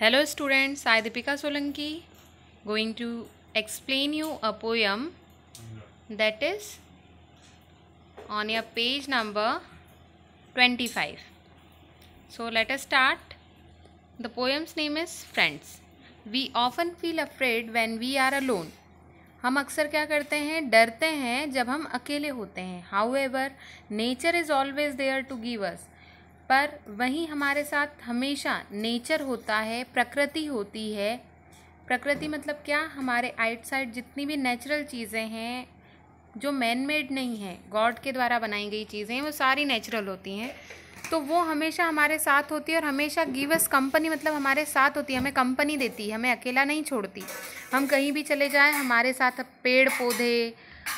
Hello student say Deepika Solanki going to explain you a poem that is on your page number twenty five so let us start the poem's name is friends we often feel afraid when we are alone हम अक्सर क्या करते हैं डरते हैं जब हम अकेले होते हैं however nature is always there to give us पर वहीं हमारे साथ हमेशा नेचर होता है प्रकृति होती है प्रकृति मतलब क्या हमारे आइट साइड जितनी भी नेचुरल चीज़ें हैं जो मैन मेड नहीं है गॉड के द्वारा बनाई गई चीज़ें वो सारी नेचुरल होती हैं तो वो हमेशा हमारे साथ होती है और हमेशा गिवस कंपनी मतलब हमारे साथ होती है हमें कंपनी देती है हमें अकेला नहीं छोड़ती हम कहीं भी चले जाएँ हमारे साथ पेड़ पौधे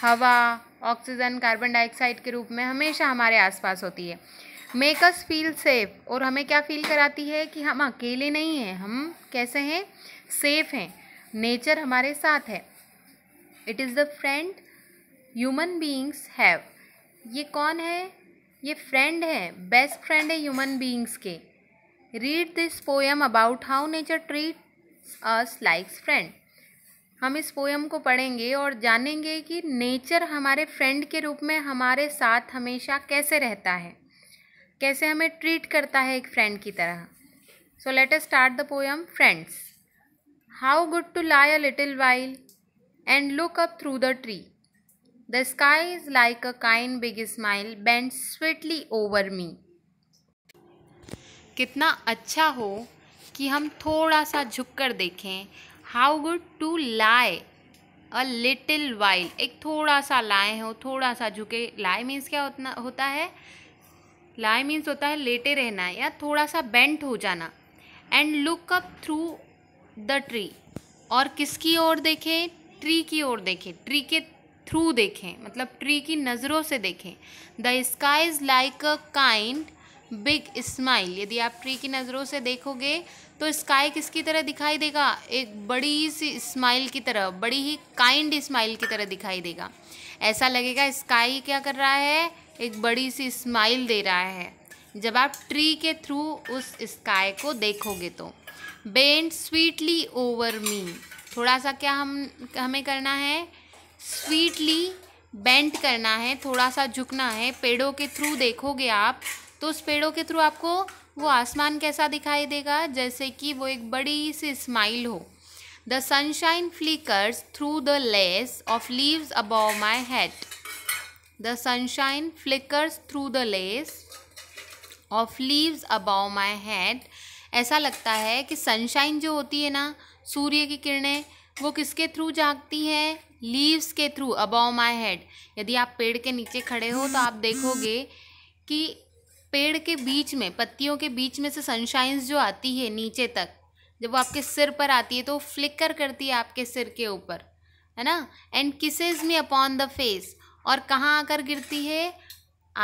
हवा ऑक्सीजन कार्बन डाइऑक्साइड के रूप में हमेशा हमारे आसपास होती है मेक अस फील सेफ और हमें क्या फील कराती है कि हम अकेले नहीं हैं हम कैसे हैं सेफ हैं नेचर हमारे साथ है it is the friend human beings have ये कौन है ये फ्रेंड है बेस्ट फ्रेंड है ह्यूमन बींग्स के read this poem about how nature treat us likes friend हम इस पोएम को पढ़ेंगे और जानेंगे कि नेचर हमारे फ्रेंड के रूप में हमारे साथ हमेशा कैसे रहता है कैसे हमें ट्रीट करता है एक फ्रेंड की तरह so let us start the poem friends how good to lie a little while and look up through the tree the sky is like a kind big smile bend sweetly over me कितना अच्छा हो कि हम थोड़ा सा झुक कर देखें how good to lie a little while एक थोड़ा सा लाए हो थोड़ा सा झुके लाई मीन्स क्या होता होता है लाई मीन्स होता है लेटे रहना या थोड़ा सा बेंट हो जाना and look up through the tree और किसकी ओर देखें ट्री की ओर देखें ट्री के थ्रू देखें मतलब ट्री की नज़रों से देखें the sky is like a kind big smile यदि आप ट्री की नज़रों से देखोगे तो स्काई किसकी तरह दिखाई देगा एक बड़ी सी स्माइल की तरह बड़ी ही काइंड स्माइल की तरह दिखाई देगा ऐसा लगेगा स्काई क्या कर रहा है एक बड़ी सी स्माइल दे रहा है जब आप ट्री के थ्रू उस स्काई को देखोगे तो बेंड स्वीटली ओवर मी थोड़ा सा क्या हम हमें करना है स्वीटली बेंट करना है थोड़ा सा झुकना है पेड़ों के थ्रू देखोगे आप तो उस पेड़ों के थ्रू आपको वो आसमान कैसा दिखाई देगा जैसे कि वो एक बड़ी सी स्माइल हो the sunshine flickers through the lace of leaves above my head the sunshine flickers through the lace of leaves above my head ऐसा लगता है कि सनशाइन जो होती है ना सूर्य की किरणें वो किसके थ्रू जागती हैं लीव्स के थ्रू अबाउ माई हेड यदि आप पेड़ के नीचे खड़े हो तो आप देखोगे कि पेड़ के बीच में पत्तियों के बीच में से सनशाइंस जो आती है नीचे तक जब वो आपके सिर पर आती है तो फ्लिकर करती है आपके सिर के ऊपर है ना and kisses me upon the face और कहाँ आकर गिरती है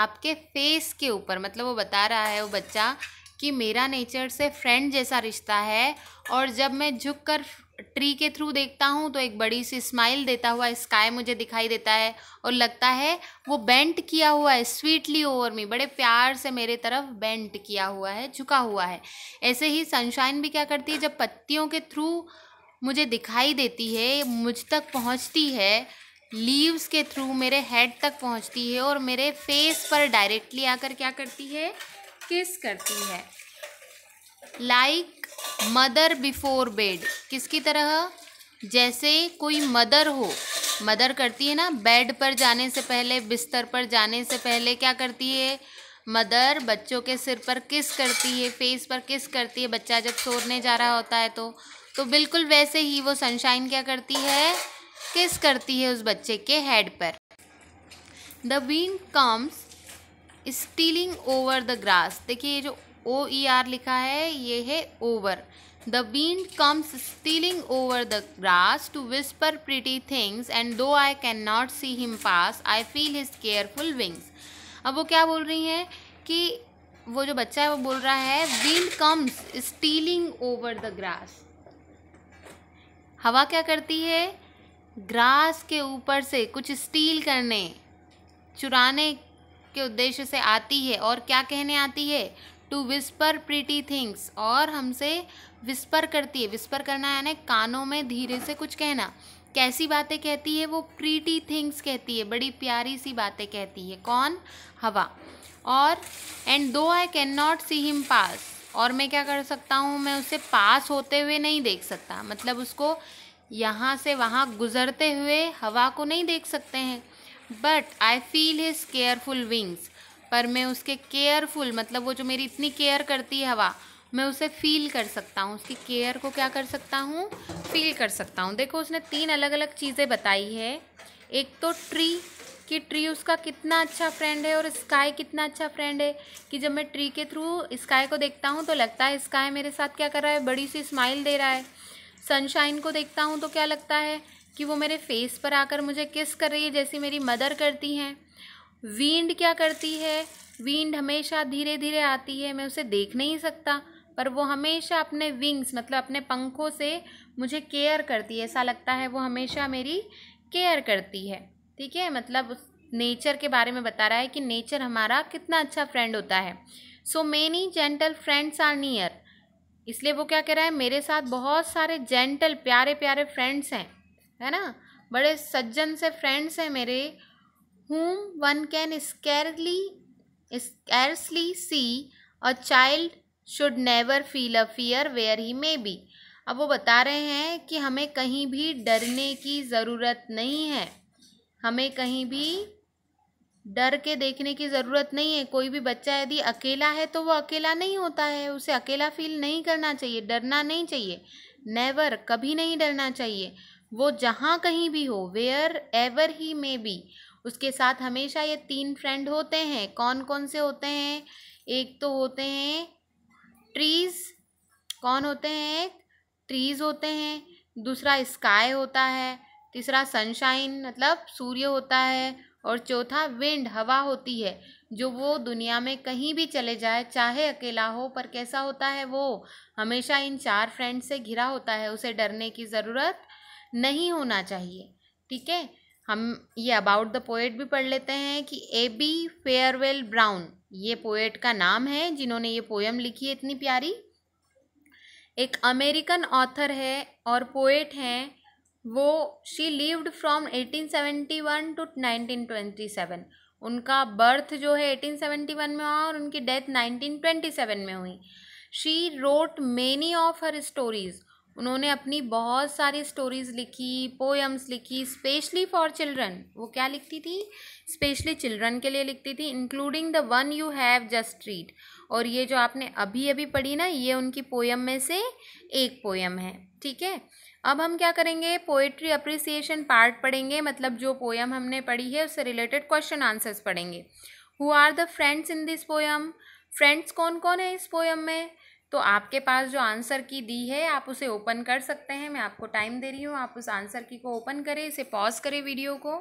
आपके फेस के ऊपर मतलब वो बता रहा है वो बच्चा कि मेरा नेचर से फ्रेंड जैसा रिश्ता है और जब मैं झुक कर ट्री के थ्रू देखता हूँ तो एक बड़ी सी स्माइल देता हुआ स्काई मुझे दिखाई देता है और लगता है वो बेंट किया हुआ है स्वीटली ओवर मी बड़े प्यार से मेरे तरफ बेंट किया हुआ है झुका हुआ है ऐसे ही सनशाइन भी क्या करती है जब पत्तियों के थ्रू मुझे दिखाई देती है मुझ तक पहुँचती है लीव्स के थ्रू मेरे हेड तक पहुँचती है और मेरे फेस पर डायरेक्टली आकर क्या करती है किस करती है like like mother before bed किसकी तरह जैसे कोई मदर हो मदर करती है ना बेड पर जाने से पहले बिस्तर पर जाने से पहले क्या करती है मदर बच्चों के सिर पर किस करती है फेस पर किस करती है बच्चा जब सोने जा रहा होता है तो तो बिल्कुल वैसे ही वो सनशाइन क्या करती है किस करती है उस बच्चे के हेड पर the wind comes stealing over the grass देखिए ये जो ओ ई आर लिखा है ये है ओवर द बीन comes stealing over the grass to whisper pretty things and though I can not see him pass I feel his careful wings अब वो क्या बोल रही हैं कि वो जो बच्चा है वो बोल रहा है wind comes stealing over the grass हवा क्या करती है ग्रास के ऊपर से कुछ स्टील करने चुराने के उद्देश्य से आती है और क्या कहने आती है टू विस्पर प्रिटी थिंग्स और हमसे विस्पर करती है विस्पर करना यानी कानों में धीरे से कुछ कहना कैसी बातें कहती है वो प्रीटी थिंग्स कहती है बड़ी प्यारी सी बातें कहती है कौन हवा और and though I can not see him pass और मैं क्या कर सकता हूँ मैं उसे पास होते हुए नहीं देख सकता मतलब उसको यहाँ से वहाँ गुजरते हुए हवा को नहीं देख सकते हैं but I feel his careful wings पर मैं उसके केयरफुल मतलब वो जो मेरी इतनी केयर करती है हवा मैं उसे फील कर सकता हूँ उसकी केयर को क्या कर सकता हूँ फील कर सकता हूँ देखो उसने तीन अलग अलग चीज़ें बताई है एक तो ट्री कि ट्री उसका कितना अच्छा फ्रेंड है और स्काई कितना अच्छा फ्रेंड है कि जब मैं ट्री के थ्रू स्काई को देखता हूँ तो लगता है स्काई मेरे साथ क्या कर रहा है बड़ी सी स्माइल दे रहा है सनशाइन को देखता हूँ तो क्या लगता है कि वो मेरे फेस पर आकर मुझे किस कर रही है जैसी मेरी मदर करती हैं विंड क्या करती है विंड हमेशा धीरे धीरे आती है मैं उसे देख नहीं सकता पर वो हमेशा अपने विंग्स मतलब अपने पंखों से मुझे केयर करती है ऐसा लगता है वो हमेशा मेरी केयर करती है ठीक है मतलब उस नेचर के बारे में बता रहा है कि नेचर हमारा कितना अच्छा फ्रेंड होता है so many gentle friends are near इसलिए वो क्या कह रहा है मेरे साथ बहुत सारे जेंटल प्यारे प्यारे फ्रेंड्स हैं है ना बड़े सज्जन से फ्रेंड्स हैं मेरे whom one can scarcely, scarcely see, a child should never feel a fear where he may be. अब वो बता रहे हैं कि हमें कहीं भी डरने की ज़रूरत नहीं है हमें कहीं भी डर के देखने की ज़रूरत नहीं है कोई भी बच्चा यदि अकेला है तो वो अकेला नहीं होता है उसे अकेला फील नहीं करना चाहिए डरना नहीं चाहिए नेवर कभी नहीं डरना चाहिए वो जहाँ कहीं भी हो wherever he may be उसके साथ हमेशा ये तीन फ्रेंड होते हैं कौन कौन से होते हैं एक तो होते हैं ट्रीज़ कौन होते हैं एक ट्रीज़ होते हैं दूसरा स्काई होता है तीसरा सनशाइन मतलब सूर्य होता है और चौथा विंड हवा होती है जो वो दुनिया में कहीं भी चले जाए चाहे अकेला हो पर कैसा होता है वो हमेशा इन चार फ्रेंड से घिरा होता है उसे डरने की ज़रूरत नहीं होना चाहिए ठीक है हम ये अबाउट द पोएट भी पढ़ लेते हैं कि ए बी फेयरवेल ब्राउन ये पोएट का नाम है जिन्होंने ये पोएम लिखी है इतनी प्यारी एक अमेरिकन ऑथर है और पोएट हैं वो शी लिव्ड फ्रॉम 1871 टू 1927 उनका बर्थ जो है 1871 में हुआ और उनकी डेथ 1927 में हुई she wrote many of her stories उन्होंने अपनी बहुत सारी स्टोरीज़ लिखी पोएम्स लिखी स्पेशली फॉर चिल्ड्रन वो क्या लिखती थी स्पेशली चिल्ड्रन के लिए लिखती थी including the one you have just read और ये जो आपने अभी अभी पढ़ी ना ये उनकी पोएम में से एक पोएम है ठीक है अब हम क्या करेंगे पोएट्री अप्रिसिएशन पार्ट पढ़ेंगे मतलब जो पोएम हमने पढ़ी है उससे रिलेटेड क्वेश्चन आंसर्स पढ़ेंगे who are the friends in this poem friends कौन कौन है इस पोएम में तो आपके पास जो आंसर की दी है आप उसे ओपन कर सकते हैं मैं आपको टाइम दे रही हूँ आप उस आंसर की को ओपन करें इसे पॉज करें वीडियो को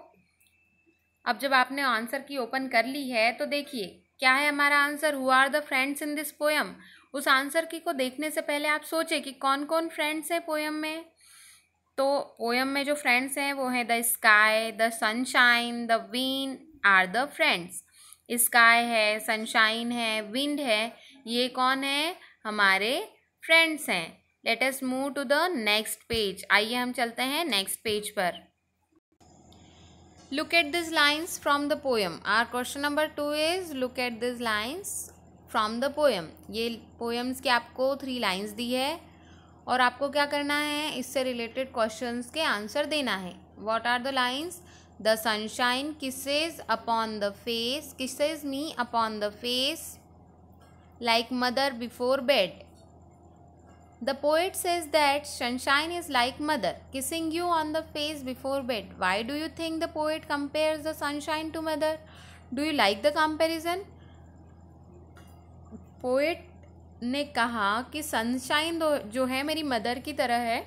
अब जब आपने आंसर की ओपन कर ली है तो देखिए क्या है हमारा answer who are the friends in this poem उस आंसर की को देखने से पहले आप सोचें कि कौन कौन फ्रेंड्स हैं पोएम में तो पोएम में जो फ्रेंड्स हैं वो हैं the sky the sunshine the wind are the friends sky है सनशाइन है विंड है ये कौन है हमारे फ्रेंड्स हैं let's move to the next page आइए हम चलते हैं नेक्स्ट पेज पर look at this lines from the poem our question number two is look at this lines from the poem ये पोएम्स की आपको थ्री लाइन्स दी है और आपको क्या करना है इससे रिलेटेड क्वेश्चन के आंसर देना है what are the lines the sunshine kisses upon the face kisses me upon the face like mother before bed. The poet says that sunshine is like mother, kissing you on the face before bed. Why do you think the poet compares the sunshine to mother? Do you like the comparison? Poet ने कहा कि sunshine jo hai meri mother ki tarah hai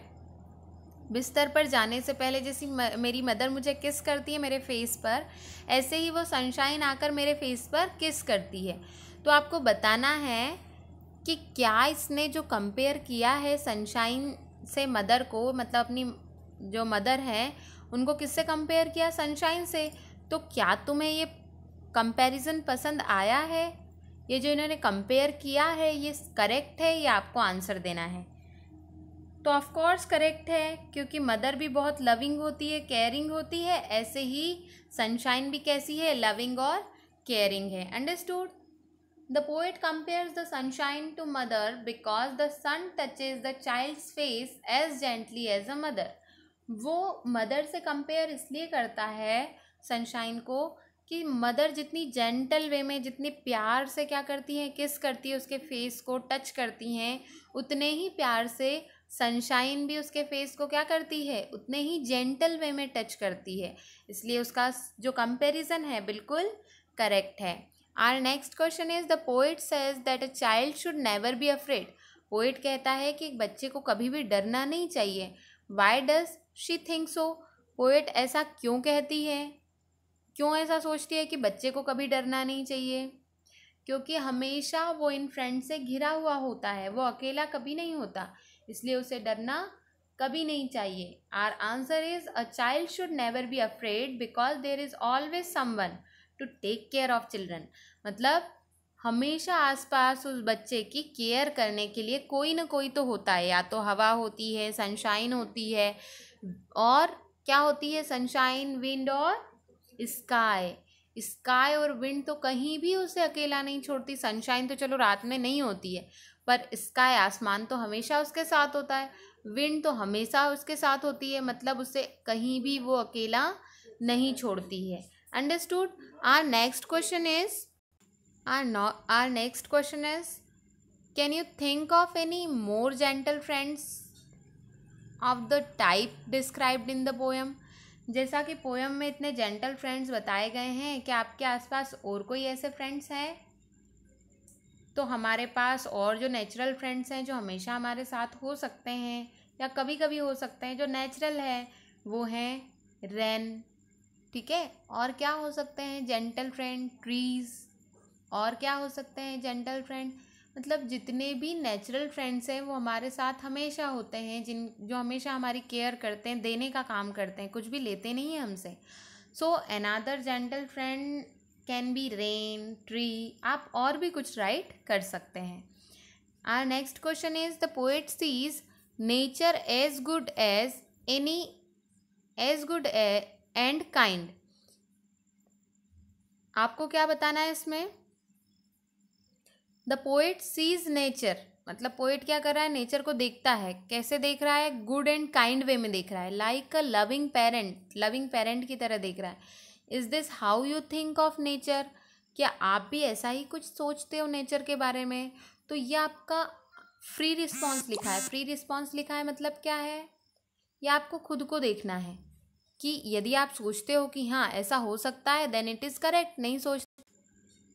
बिस्तर पर जाने से पहले जैसी मेरी मदर मुझे किस करती है मेरे फेस पर ऐसे ही वो सनशाइन आकर मेरे फेस पर किस करती है तो आपको बताना है कि क्या इसने जो कंपेयर किया है सनशाइन से मदर को मतलब अपनी जो मदर है उनको किससे कंपेयर किया सनशाइन से तो क्या तुम्हें ये कंपैरिजन पसंद आया है ये जो इन्होंने कंपेयर किया है ये करेक्ट है ये आपको आंसर देना है तो ऑफ कोर्स करेक्ट है क्योंकि मदर भी बहुत लविंग होती है केयरिंग होती है ऐसे ही सनशाइन भी कैसी है लविंग और केयरिंग है understood The poet compares the sunshine to mother because the sun touches the child's face as gently as a mother. वो मदर से कंपेयर इसलिए करता है सनशाइन को कि मदर जितनी जेंटल वे में जितने प्यार से क्या करती हैं किस करती है उसके फेस को टच करती हैं उतने ही प्यार से सनशाइन भी उसके फेस को क्या करती है उतने ही जेंटल वे में टच करती है इसलिए उसका जो कंपैरिजन है बिल्कुल करेक्ट है our next question is the poet says that a child should never be afraid poet कहता है कि एक बच्चे को कभी भी डरना नहीं चाहिए why does she think so poet ऐसा क्यों कहती है क्यों ऐसा सोचती है कि बच्चे को कभी डरना नहीं चाहिए क्योंकि हमेशा वो इन फ्रेंड से घिरा हुआ होता है वो अकेला कभी नहीं होता इसलिए उसे डरना कभी नहीं चाहिए our answer is a child should never be afraid because there is always someone to take care of children मतलब हमेशा आसपास उस बच्चे की केयर करने के लिए कोई ना कोई तो होता है या तो हवा होती है सनशाइन होती है और क्या होती है सनशाइन विंड और स्काई स्काई और विंड तो कहीं भी उसे अकेला नहीं छोड़ती सनशाइन तो चलो रात में नहीं होती है पर स्काई आसमान तो हमेशा उसके साथ होता है विंड तो हमेशा उसके साथ होती है मतलब उसे कहीं भी वो अकेला नहीं छोड़ती है understood our next question is our, no, our next question is can you think of any more gentle friends of the type described in the poem जैसा कि पोएम में इतने जेंटल फ्रेंड्स बताए गए हैं क्या आपके आसपास और कोई ऐसे फ्रेंड्स हैं तो हमारे पास और जो नेचुरल फ्रेंड्स हैं जो हमेशा हमारे साथ हो सकते हैं या कभी कभी हो सकते हैं जो नेचुरल है वो हैं रेन ठीक है और क्या हो सकते हैं जेंटल फ्रेंड ट्रीज़ और क्या हो सकते हैं जेंटल फ्रेंड मतलब जितने भी नेचुरल फ्रेंड्स हैं वो हमारे साथ हमेशा होते हैं जिन जो हमेशा हमारी केयर करते हैं देने का काम करते हैं कुछ भी लेते नहीं हैं हमसे so another gentle friend can be rain tree आप और भी कुछ राइट कर सकते हैं our next question is the poet sees nature as good as any as good and kind आपको क्या बताना है इसमें द पोएट सीज नेचर मतलब पोएट क्या कर रहा है नेचर को देखता है कैसे देख रहा है गुड एंड काइंड वे में देख रहा है like a loving parent loving parent की तरह देख रहा है is this how you think of nature क्या आप भी ऐसा ही कुछ सोचते हो नेचर के बारे में तो ये आपका फ्री रिस्पॉन्स लिखा है फ्री रिस्पॉन्स लिखा है मतलब क्या है यह आपको खुद को देखना है कि यदि आप सोचते हो कि हाँ ऐसा हो सकता है देन इट इज़ करेक्ट नहीं सोच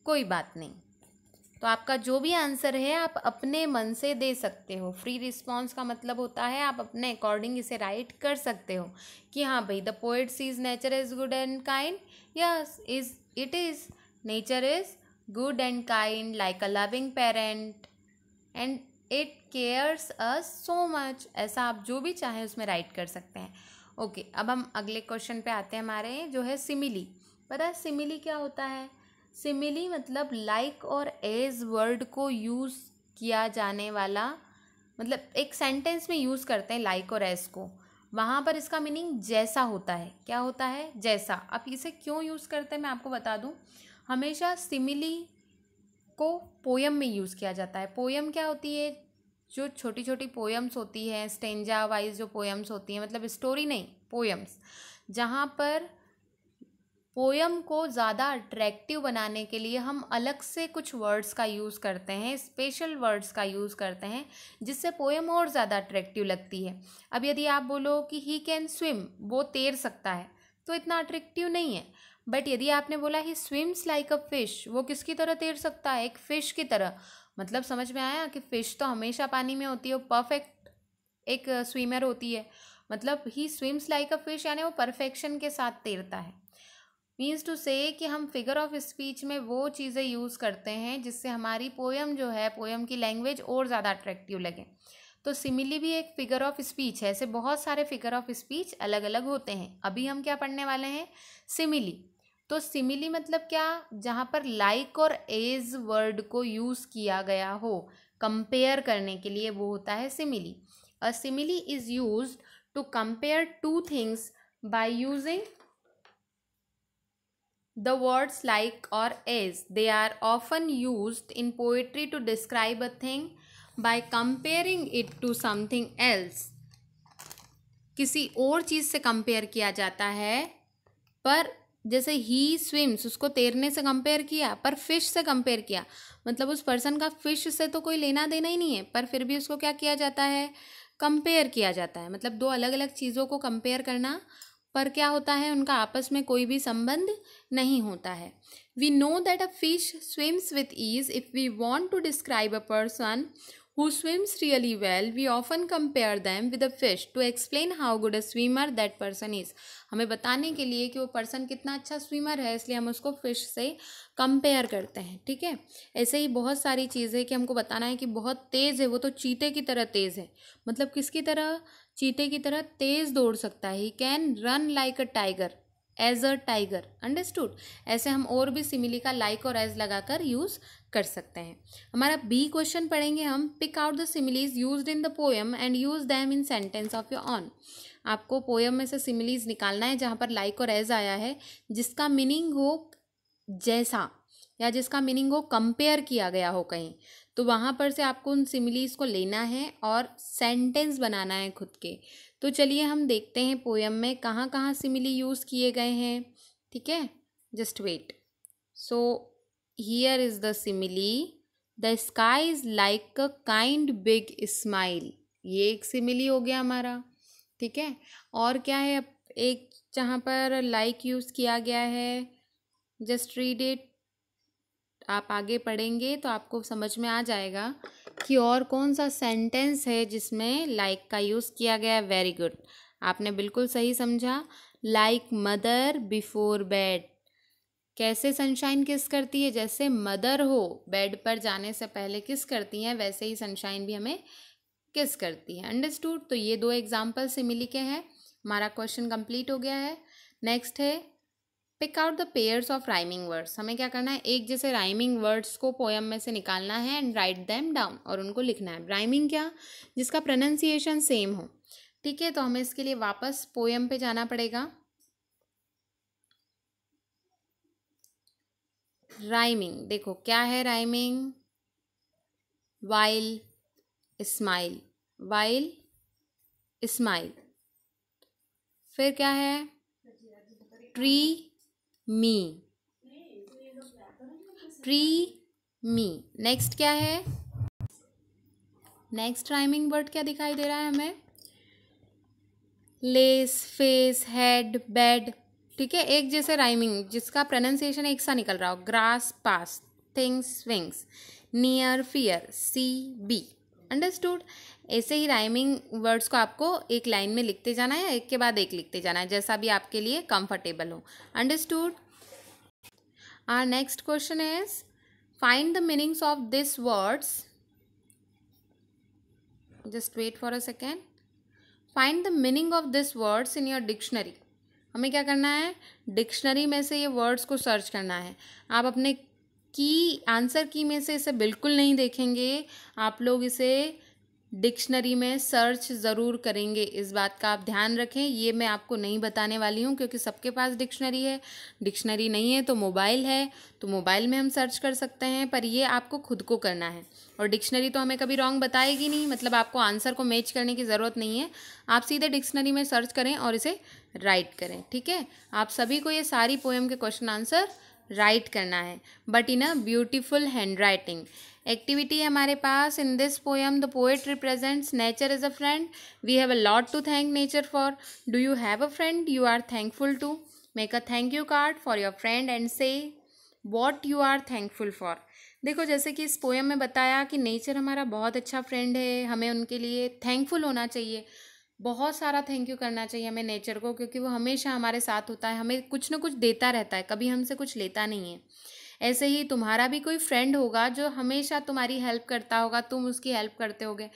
कोई बात नहीं तो आपका जो भी आंसर है आप अपने मन से दे सकते हो फ्री रिस्पॉन्स का मतलब होता है आप अपने अकॉर्डिंग इसे राइट कर सकते हो कि हाँ भाई the poet's is nature is good and kind yes is it is nature is good and kind like a loving parent and it cares us so much ऐसा आप जो भी चाहें उसमें राइट कर सकते हैं ओके अब हम अगले क्वेश्चन पे आते हैं हमारे जो है सिमिली पता है सिमिली क्या होता है सिमिली मतलब लाइक और एज वर्ड को यूज़ किया जाने वाला मतलब एक सेंटेंस में यूज़ करते हैं लाइक और एज को वहाँ पर इसका मीनिंग जैसा होता है क्या होता है जैसा अब इसे क्यों यूज़ करते हैं मैं आपको बता दूँ हमेशा सिमिली को पोयम में यूज़ किया जाता है पोयम क्या होती है जो छोटी छोटी पोएम्स होती है स्टेंजा वाइज जो पोएम्स होती हैं मतलब स्टोरी नहीं पोएम्स जहाँ पर पोएम को ज़्यादा अट्रैक्टिव बनाने के लिए हम अलग से कुछ वर्ड्स का यूज़ करते हैं स्पेशल वर्ड्स का यूज़ करते हैं जिससे पोएम और ज़्यादा अट्रैक्टिव लगती है अब यदि आप बोलो कि ही कैन स्विम वो तैर सकता है तो इतना अट्रैक्टिव नहीं है बट यदि आपने बोला he swims like a fish वो किसकी तरह तैर सकता है एक फ़िश की तरह मतलब समझ में आया कि फ़िश तो हमेशा पानी में होती है वो परफेक्ट एक स्विमर होती है मतलब he swims like a fish यानी वो परफेक्शन के साथ तैरता है मीन्स टू से कि हम फिगर ऑफ स्पीच में वो चीज़ें यूज़ करते हैं जिससे हमारी पोएम जो है पोएम की लैंग्वेज और ज़्यादा अट्रैक्टिव लगे तो सिमिली भी एक फिगर ऑफ स्पीच है ऐसे बहुत सारे फिगर ऑफ स्पीच अलग अलग होते हैं अभी हम क्या पढ़ने वाले हैं सिमिली तो सिमिली मतलब क्या जहाँ पर लाइक और एज वर्ड को यूज़ किया गया हो कंपेयर करने के लिए वो होता है simile a simile is use to compare two things by using the words like और as they are often use in poetry to describe a thing by comparing it to something else किसी और चीज़ से compare किया जाता है पर जैसे ही swims उसको तैरने से कंपेयर किया पर फिश से कंपेयर किया मतलब उस पर्सन का फिश से तो कोई लेना देना ही नहीं है पर फिर भी उसको क्या किया जाता है कंपेयर किया जाता है मतलब दो अलग अलग चीज़ों को कंपेयर करना पर क्या होता है उनका आपस में कोई भी संबंध नहीं होता है we know that a fish swims with ease if we want to describe a person who swims really well we often compare them with a fish to explain how good a swimmer that person is हमें बताने के लिए कि वो person कितना अच्छा swimmer है इसलिए हम उसको फिश से कंपेयर करते हैं ठीक है ऐसे ही बहुत सारी चीज है कि हमको बताना है कि बहुत तेज़ है वो तो चीते की तरह तेज़ है मतलब किसकी तरह चीते की तरह तेज़ दौड़ सकता है he can run like a tiger as a tiger understood ऐसे हम और भी सिमिली का लाइक like और एज लगाकर यूज़ कर सकते हैं हमारा बी क्वेश्चन पढ़ेंगे हम pick out the similes use in the poem and use them in sentence of your own आपको पोएम में से सिमिलीज निकालना है जहाँ पर लाइक और एज आया है जिसका मीनिंग हो जैसा या जिसका मीनिंग हो कंपेयर किया गया हो कहीं तो वहाँ पर से आपको उन सिमिलीज को लेना है और सेंटेंस बनाना है खुद के तो चलिए हम देखते हैं पोएम में कहाँ कहाँ सिमिली यूज़ किए गए हैं ठीक है just wait so here is the simile the sky is like a kind big smile ये एक सिमिली हो गया हमारा ठीक है और क्या है एक जहाँ पर लाइक like यूज़ किया गया है जस्ट रीड इट आप आगे पढ़ेंगे तो आपको समझ में आ जाएगा कि और कौन सा सेंटेंस है जिसमें लाइक like का यूज़ किया गया है वेरी गुड आपने बिल्कुल सही समझा लाइक मदर बिफोर बेड कैसे सनशाइन किस करती है जैसे मदर हो बेड पर जाने से पहले किस करती हैं वैसे ही सनशाइन भी हमें किस करती है अंडरस्टूड तो ये दो एग्जाम्पल सिमिली के हैं हमारा क्वेश्चन कंप्लीट हो गया है नेक्स्ट है pick out the pairs of rhyming words हमें क्या करना है एक जैसे राइमिंग वर्ड्स को पोएम में से निकालना है एंड राइट दैम डाउन और उनको लिखना है राइमिंग क्या जिसका प्रोनंसिएशन सेम हो ठीक है तो हमें इसके लिए वापस पोएम पे जाना पड़ेगा राइमिंग देखो क्या है rhyming while smile while smile फिर क्या है tree me tree me next क्या है नेक्स्ट राइमिंग वर्ड क्या दिखाई दे रहा है हमें लेस फेस हेड बेड ठीक है एक जैसे राइमिंग जिसका प्रोनाउंसिएशन एक सा निकल रहा हो grass pass things wings near fear sea bee understood ऐसे ही राइमिंग वर्ड्स को आपको एक लाइन में लिखते जाना है एक के बाद एक लिखते जाना है जैसा भी आपके लिए कंफर्टेबल हो understood are next question is find the meanings of this words just wait for a second find the meaning of this words in your dictionary हमें क्या करना है डिक्शनरी में से ये वर्ड्स को सर्च करना है आप अपने की आंसर की में से इसे बिल्कुल नहीं देखेंगे आप लोग इसे डिक्शनरी में सर्च ज़रूर करेंगे इस बात का आप ध्यान रखें ये मैं आपको नहीं बताने वाली हूँ क्योंकि सबके पास डिक्शनरी है डिक्शनरी नहीं है तो मोबाइल है तो मोबाइल में हम सर्च कर सकते हैं पर ये आपको खुद को करना है और डिक्शनरी तो हमें कभी रॉन्ग बताएगी नहीं मतलब आपको आंसर को मैच करने की ज़रूरत नहीं है आप सीधे डिक्शनरी में सर्च करें और इसे राइट करें ठीक है आप सभी को ये सारी पोएम के क्वेश्चन आंसर राइट करना है but in a beautiful hand writing activity है हमारे पास in this poem the poet represents nature is a friend we have a lot to thank nature for do you have a friend you are thankful to make a thank you card for your friend and say what you are thankful for देखो जैसे कि इस poem में बताया कि nature हमारा बहुत अच्छा फ्रेंड है हमें उनके लिए थैंकफुल होना चाहिए बहुत सारा थैंक यू करना चाहिए हमें नेचर को क्योंकि वो हमेशा हमारे साथ होता है हमें कुछ ना कुछ देता रहता है कभी हमसे कुछ लेता नहीं है ऐसे ही तुम्हारा भी कोई फ्रेंड होगा जो हमेशा तुम्हारी हेल्प करता होगा तुम उसकी हेल्प करते होगे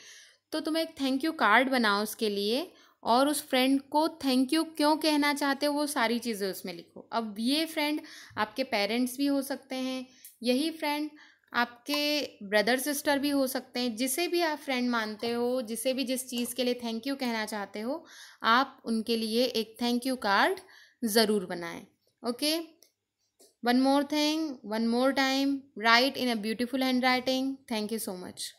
तो तुम एक थैंक यू कार्ड बनाओ उसके लिए और उस फ्रेंड को थैंक यू क्यों कहना चाहते हो वो सारी चीज़ें उसमें लिखो अब ये फ्रेंड आपके पेरेंट्स भी हो सकते हैं यही फ्रेंड आपके ब्रदर सिस्टर भी हो सकते हैं जिसे भी आप फ्रेंड मानते हो जिसे भी जिस चीज़ के लिए थैंक यू कहना चाहते हो आप उनके लिए एक थैंक यू कार्ड ज़रूर बनाएं okay One more thing, one more time, write in a beautiful handwriting. Thank you so much.